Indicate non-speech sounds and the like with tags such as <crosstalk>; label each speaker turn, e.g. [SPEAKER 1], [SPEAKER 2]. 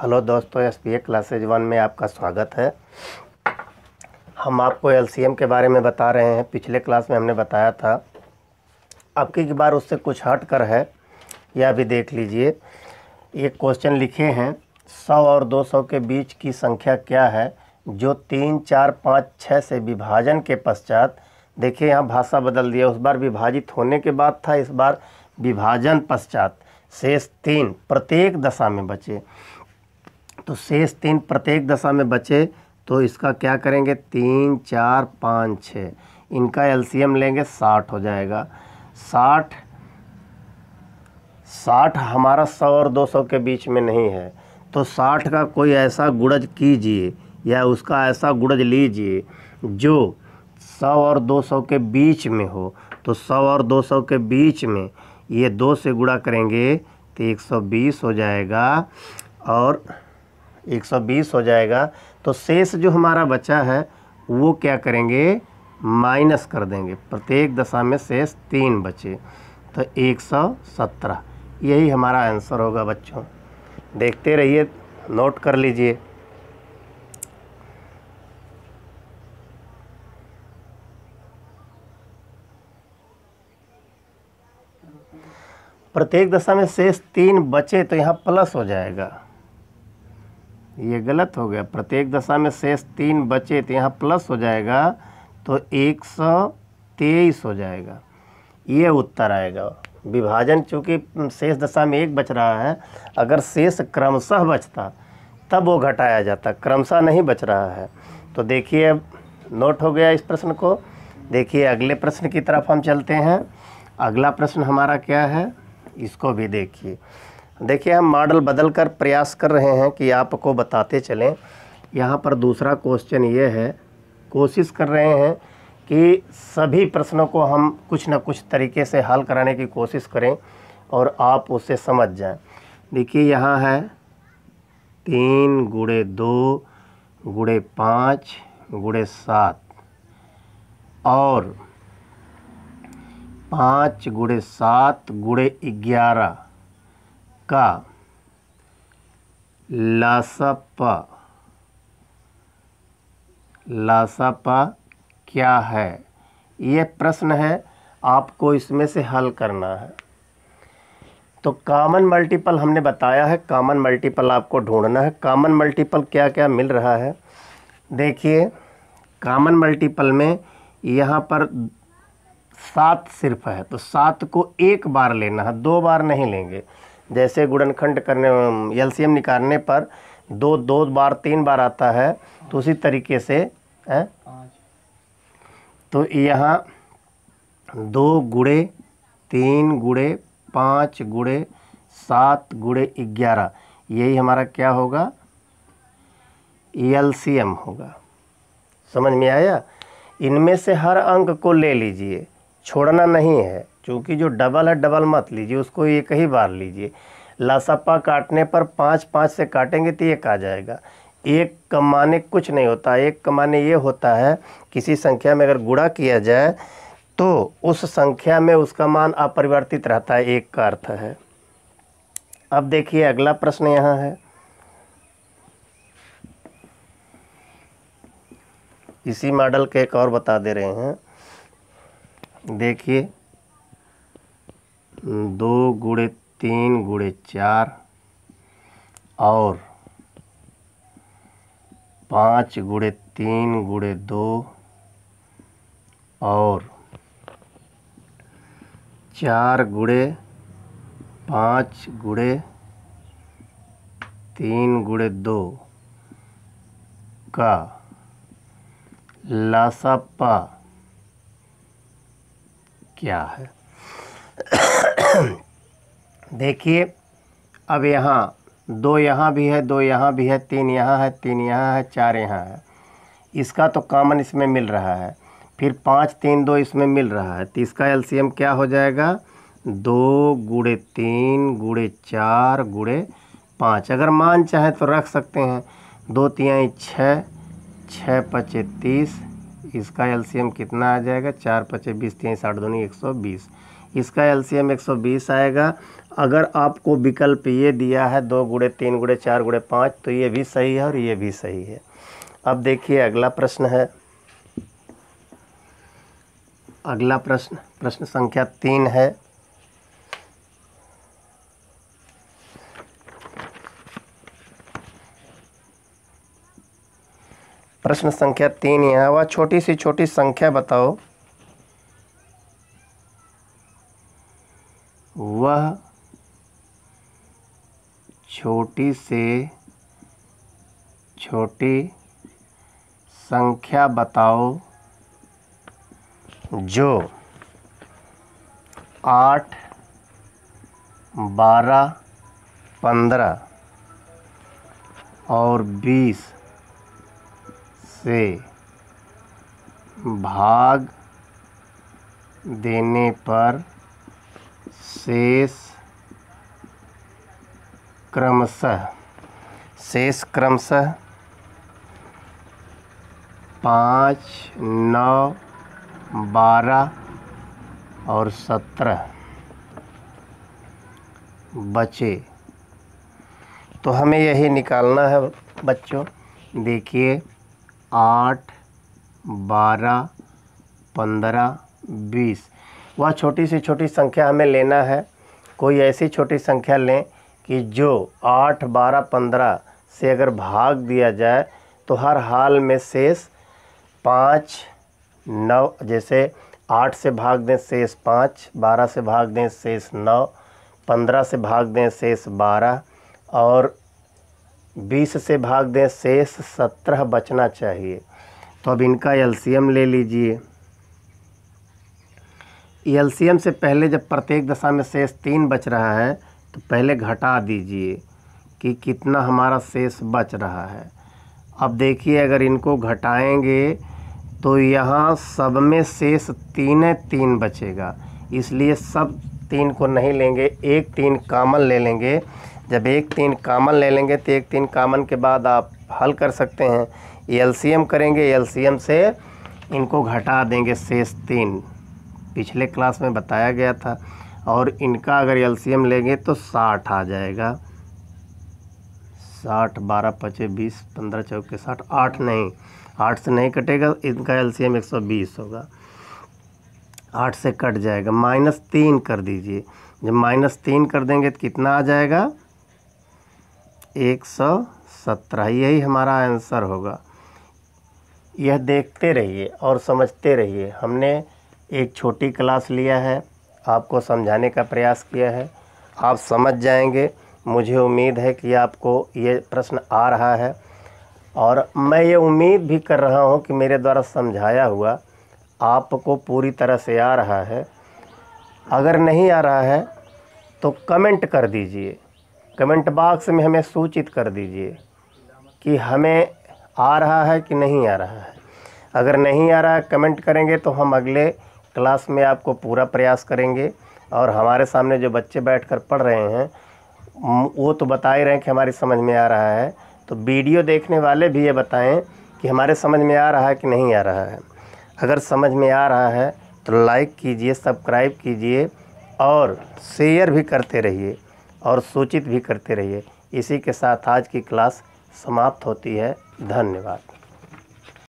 [SPEAKER 1] hello दोस्तों S P A classes one में आपका स्वागत है हम आपको एल सी एम के बारे में बता रहे हैं पिछले क्लास में हमने बताया था अब की बार उससे कुछ हट कर है यह भी देख लीजिए एक क्वेश्चन लिखे हैं सौ और दो सौ के बीच की संख्या क्या है जो तीन चार पाँच छः से विभाजन के पश्चात देखिए यहाँ भाषा बदल दिया उस बार विभाजित होने के बाद था इस बार विभाजन पश्चात शेष तीन प्रत्येक दशा में बचे तो शेष तीन प्रत्येक दशा में बचे तो इसका क्या करेंगे तीन चार पाँच छः इनका एलसीएम लेंगे साठ हो जाएगा साठ साठ हमारा सौ और दो सौ के बीच में नहीं है तो साठ का कोई ऐसा गुड़ज कीजिए या उसका ऐसा गुड़ज लीजिए जो सौ और दो सौ के बीच में हो तो सौ और दो सौ के बीच में ये दो से गुड़ा करेंगे तो एक सौ बीस हो जाएगा और 120 हो जाएगा तो शेष जो हमारा बचा है वो क्या करेंगे माइनस कर देंगे प्रत्येक दशा में शेष तीन बचे तो 117 यही हमारा आंसर होगा बच्चों देखते रहिए नोट कर लीजिए प्रत्येक दशा में शेष तीन बचे तो यहाँ प्लस हो जाएगा ये गलत हो गया प्रत्येक दशा में शेष तीन बचे तो यहाँ प्लस हो जाएगा तो एक सौ तेईस हो जाएगा ये उत्तर आएगा विभाजन चूँकि शेष दशा में एक बच रहा है अगर शेष क्रमशः बचता तब वो घटाया जाता क्रमशः नहीं बच रहा है तो देखिए नोट हो गया इस प्रश्न को देखिए अगले प्रश्न की तरफ हम चलते हैं अगला प्रश्न हमारा क्या है इसको भी देखिए देखिए हम मॉडल बदल कर प्रयास कर रहे हैं कि आपको बताते चलें यहाँ पर दूसरा क्वेश्चन ये है कोशिश कर रहे हैं कि सभी प्रश्नों को हम कुछ ना कुछ तरीके से हल कराने की कोशिश करें और आप उसे समझ जाएं देखिए यहाँ है तीन गुड़े दो गुड़े पाँच गुड़े सात और पाँच गुड़े सात गुड़े ग्यारह का लसप लसप क्या है ये प्रश्न है आपको इसमें से हल करना है तो कॉमन मल्टीपल हमने बताया है कॉमन मल्टीपल आपको ढूंढना है कॉमन मल्टीपल क्या क्या मिल रहा है देखिए कॉमन मल्टीपल में यहाँ पर सात सिर्फ है तो सात को एक बार लेना है दो बार नहीं लेंगे जैसे गुणनखंड करने एलसीएम निकालने पर दो दो बार तीन बार आता है तो उसी तरीके से है तो यहाँ दो गुड़े तीन गुड़े पाँच गुड़े सात गुड़े ग्यारह यही हमारा क्या होगा एलसीएम होगा समझ में आया इनमें से हर अंक को ले लीजिए छोड़ना नहीं है चूँकि जो डबल है डबल मत लीजिए उसको एक ही बार लीजिए लसप्पा काटने पर पाँच पाँच से काटेंगे तो एक आ जाएगा एक कमाने कुछ नहीं होता एक कमाने ये होता है किसी संख्या में अगर गुड़ा किया जाए तो उस संख्या में उसका मान अपरिवर्तित रहता है एक का अर्थ है अब देखिए अगला प्रश्न यहाँ है इसी मॉडल के एक और बता दे रहे हैं देखिए दो गुड़े तीन गुड़े चार और पाँच गुड़े तीन गुड़े दो और चार गुड़े पाँच गुड़े तीन गुड़े दो का लासापा क्या है <coughs> देखिए अब यहाँ दो यहाँ भी है दो यहाँ भी है तीन यहाँ है तीन यहाँ है चार यहाँ है इसका तो कॉमन इसमें मिल रहा है फिर पाँच तीन दो इसमें मिल रहा है तो इसका एलसीएम क्या हो जाएगा दो गुड़े तीन गुड़े चार गुड़े पाँच अगर मान चाहे तो रख सकते हैं दो तिहाई छः छः पचे तीस इसका एलसीएम कितना आ जाएगा चार पचे बीस तीन साठ दूनी एक सौ बीस इसका एलसीएम 120 आएगा अगर आपको विकल्प ये दिया है दो गुड़े तीन गुड़े चार गुड़े पाँच तो ये भी सही है और ये भी सही है अब देखिए अगला प्रश्न है अगला प्रश्न प्रश्न संख्या तीन है प्रश्न संख्या तीन यहाँ वह छोटी सी छोटी संख्या बताओ छोटी से छोटी संख्या बताओ जो आठ बारह पंद्रह और बीस से भाग देने पर शेष क्रमशः शेष क्रमशः पाँच नौ बारह और सत्रह बचे तो हमें यही निकालना है बच्चों देखिए आठ बारह पंद्रह बीस वह छोटी से छोटी संख्या हमें लेना है कोई ऐसी छोटी संख्या लें कि जो आठ बारह पंद्रह से अगर भाग दिया जाए तो हर हाल में शेष पाँच नौ जैसे आठ से भाग दें शेष पाँच बारह से भाग दें शेष नौ पंद्रह से भाग दें शेष बारह और बीस से भाग दें शेष सत्रह बचना चाहिए तो अब इनका एलसीएम ले लीजिए एलसीएम से पहले जब प्रत्येक दशा में शेष तीन बच रहा है तो पहले घटा दीजिए कि कितना हमारा शेष बच रहा है अब देखिए अगर इनको घटाएंगे तो यहाँ सब में शेष तीन तीन बचेगा इसलिए सब तीन को नहीं लेंगे एक तीन कामन ले लेंगे जब एक तीन कामन ले लेंगे तो एक तीन कामन के बाद आप हल कर सकते हैं एल करेंगे एल से इनको घटा देंगे शेष तीन पिछले क्लास में बताया गया था और इनका अगर एलसीएम लेंगे तो साठ आ जाएगा साठ बारह पचे बीस पंद्रह चौके साठ आठ नहीं आठ से नहीं कटेगा इनका एलसीएम एक सौ बीस होगा आठ से कट जाएगा माइनस तीन कर दीजिए जब माइनस तीन कर देंगे तो कितना आ जाएगा एक सौ सत्रह यही हमारा आंसर होगा यह देखते रहिए और समझते रहिए हमने एक छोटी क्लास लिया है आपको समझाने का प्रयास किया है आप समझ जाएंगे मुझे उम्मीद है कि आपको ये प्रश्न आ रहा है और मैं ये उम्मीद भी कर रहा हूँ कि मेरे द्वारा समझाया हुआ आपको पूरी तरह से आ रहा है अगर नहीं आ रहा है तो कमेंट कर दीजिए कमेंट बॉक्स में हमें सूचित कर दीजिए कि हमें आ रहा है कि नहीं आ रहा है अगर नहीं आ रहा है कमेंट करेंगे तो हम अगले क्लास में आपको पूरा प्रयास करेंगे और हमारे सामने जो बच्चे बैठकर पढ़ रहे हैं वो तो बता ही रहे हैं कि हमारी समझ में आ रहा है तो वीडियो देखने वाले भी ये बताएं कि हमारे समझ में आ रहा है कि नहीं आ रहा है अगर समझ में आ रहा है तो लाइक कीजिए सब्सक्राइब कीजिए और शेयर भी करते रहिए और सूचित भी करते रहिए इसी के साथ आज की क्लास समाप्त होती है धन्यवाद